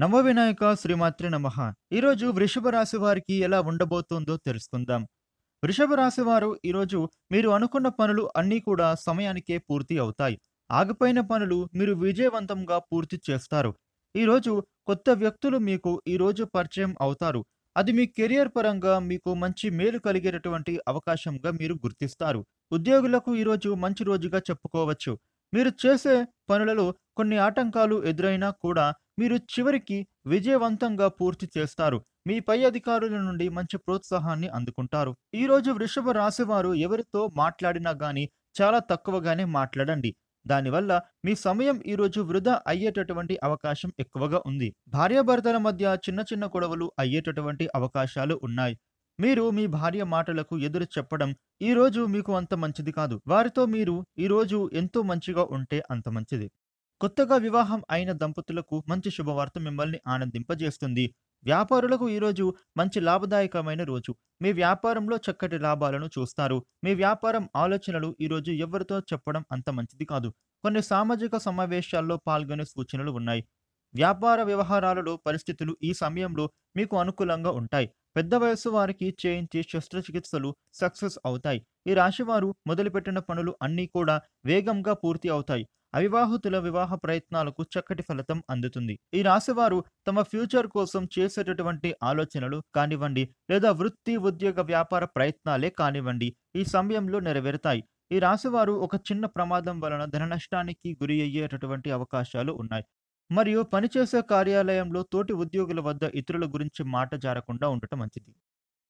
నవ వినాయక శ్రీమాత్రి నమ ఈరోజు వృషభ రాశి వారికి ఎలా ఉండబోతుందో తెలుసుకుందాం వృషభ రాశి వారు ఈరోజు మీరు అనుకున్న పనులు అన్నీ కూడా సమయానికే పూర్తి అవుతాయి ఆగిపోయిన పనులు మీరు విజయవంతంగా పూర్తి చేస్తారు ఈరోజు కొత్త వ్యక్తులు మీకు ఈరోజు పరిచయం అవుతారు అది మీ కెరియర్ పరంగా మీకు మంచి మేలు కలిగేటటువంటి అవకాశంగా మీరు గుర్తిస్తారు ఉద్యోగులకు ఈరోజు మంచి రోజుగా చెప్పుకోవచ్చు మీరు చేసే పనులలో కొన్ని ఆటంకాలు ఎదురైనా కూడా మీరు చివరికి విజయవంతంగా పూర్తి చేస్తారు మీ పై అధికారుల నుండి మంచి ప్రోత్సాహాన్ని అందుకుంటారు ఈరోజు వృషభ రాశివారు ఎవరితో మాట్లాడినా గాని చాలా తక్కువగానే మాట్లాడండి దానివల్ల మీ సమయం ఈరోజు వృధా అయ్యేటటువంటి అవకాశం ఎక్కువగా ఉంది భార్యాభర్తల మధ్య చిన్న చిన్న గొడవలు అయ్యేటటువంటి అవకాశాలు ఉన్నాయి మీరు మీ భార్య మాటలకు ఎదురు చెప్పడం ఈరోజు మీకు అంత మంచిది కాదు వారితో మీరు ఈరోజు ఎంతో మంచిగా ఉంటే అంత మంచిది కొత్తగా వివాహం అయిన దంపతులకు మంచి శుభవార్త మిమ్మల్ని ఆనందింపజేస్తుంది వ్యాపారులకు ఈరోజు మంచి లాభదాయకమైన రోజు మీ వ్యాపారంలో చక్కటి లాభాలను చూస్తారు మీ వ్యాపారం ఆలోచనలు ఈరోజు ఎవరితో చెప్పడం అంత మంచిది కాదు కొన్ని సామాజిక సమావేశాల్లో పాల్గొనే సూచనలు ఉన్నాయి వ్యాపార వ్యవహారాలలో పరిస్థితులు ఈ సమయంలో మీకు అనుకూలంగా ఉంటాయి పెద్ద వయస్సు వారికి చేయించి శస్త్రచికిత్సలు సక్సెస్ అవుతాయి ఈ రాశివారు మొదలుపెట్టిన పనులు అన్నీ కూడా వేగంగా పూర్తి అవుతాయి అవివాహితుల వివాహ ప్రయత్నాలకు చక్కటి ఫలితం అందుతుంది ఈ రాశివారు తమ ఫ్యూచర్ కోసం చేసేటటువంటి ఆలోచనలు కానివ్వండి లేదా వృత్తి ఉద్యోగ వ్యాపార ప్రయత్నాలే కానివ్వండి ఈ సమయంలో నెరవేరుతాయి ఈ రాశివారు ఒక చిన్న ప్రమాదం వలన ధన నష్టానికి గురి అయ్యేటటువంటి అవకాశాలు ఉన్నాయి మరియు పనిచేసే కార్యాలయంలో తోటి ఉద్యోగుల వద్ద ఇతరుల గురించి మాట జారకుండా ఉండటం మంచిది